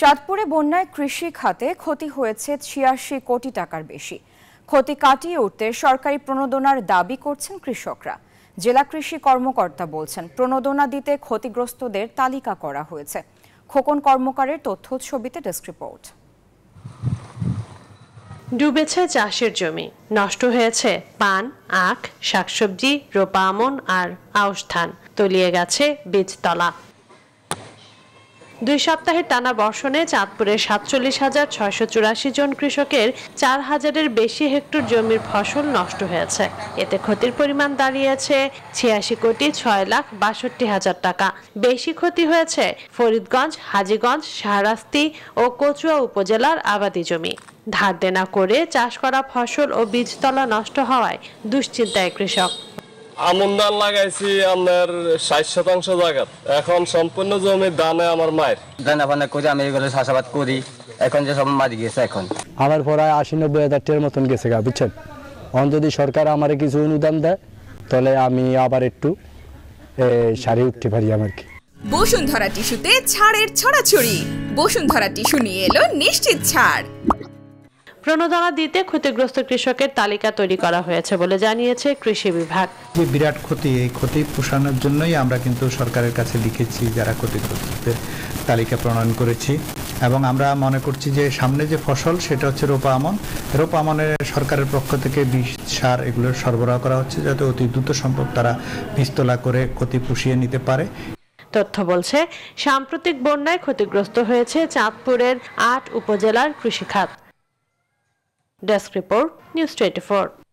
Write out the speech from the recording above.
চাঁদপুরে বন্যায় কৃষি খাতে ক্ষতি হয়েছে ছিয়াশি কোটি টাকার বেশি ক্ষতি কাটিয়ে উঠতে সরকারি প্রণোদনার দাবি করছেন কৃষকরা জেলা কৃষি কর্মকর্তা বলছেন প্রণোদনা দিতে ক্ষতিগ্রস্তদের তালিকা করা হয়েছে খোকন কর্মকারের তথ্য ছবিতে ডেস্ক রিপোর্ট ডুবেছে চাষের জমি নষ্ট হয়েছে পান আখ শাকসবজি রোপা আমন আর আউশ ধান তলিয়ে গেছে বীজতলা দুই সপ্তাহের টানা বর্ষণে চাঁদপুরে সাতচল্লিশ হাজার ছয়শো চুরাশি জন কৃষকের চার হাজারের বেশি হেক্টর জমির ফসল নষ্ট হয়েছে এতে ক্ষতির পরিমাণ দাঁড়িয়েছে ছিয়াশি কোটি ছয় লাখ বাষট্টি হাজার টাকা বেশি ক্ষতি হয়েছে ফরিদগঞ্জ হাজীগঞ্জ শাহরাস্তি ও কচুয়া উপজেলার আবাদি জমি ধার দেনা করে চাষ করা ফসল ও বীজতলা নষ্ট হওয়ায় দুশ্চিন্তায় কৃষক আমন ধান লাগাইছি আপনার ষাট শতাংশ জায়গা এখন সম্পূর্ণ জমি দানে আমার মায়ের দানা ফানা করে আমি এগুলো চাষাবাদ করি এখন যে সব মারি গেছে এখন আমার পরে আশি নব্বই হাজার টের মতন গেছে গা বুঝছেন এখন যদি সরকার আমার কিছু অনুদান দেয় তাহলে আমি আবার একটু সারি উঠতে পারি আমার কি বসুন্ধরা টিস্যুতে ছাড়ের ছড়াছড়ি বসুন্ধরা টিস্যু নিয়ে এলো নিশ্চিত ছাড় প্রণোদনা দিতে ক্ষতিগ্রস্ত কৃষকের তালিকা তৈরি করা হয়েছে বলে জানিয়েছে কৃষি বিভাগ যে বিরাট ক্ষতি এই ক্ষতি পোষানোর জন্যই আমরা কিন্তু সরকারের কাছে লিখেছি যারা ক্ষতিগ্রস্তদের তালিকা প্রণয়ন করেছি এবং আমরা মনে করছি যে সামনে যে ফসল সেটা হচ্ছে রোপা আমন রোপা আমনের সরকারের পক্ষ থেকে বিষ সার এগুলো সরবরাহ করা হচ্ছে যাতে অতি দ্রুত সম্ভব তারা বিস্তলা করে ক্ষতি পুষিয়ে নিতে পারে তথ্য বলছে সাম্প্রতিক বন্যায় ক্ষতিগ্রস্ত হয়েছে চাঁদপুরের আট উপজেলার কৃষিখাত Desk Report, News 24.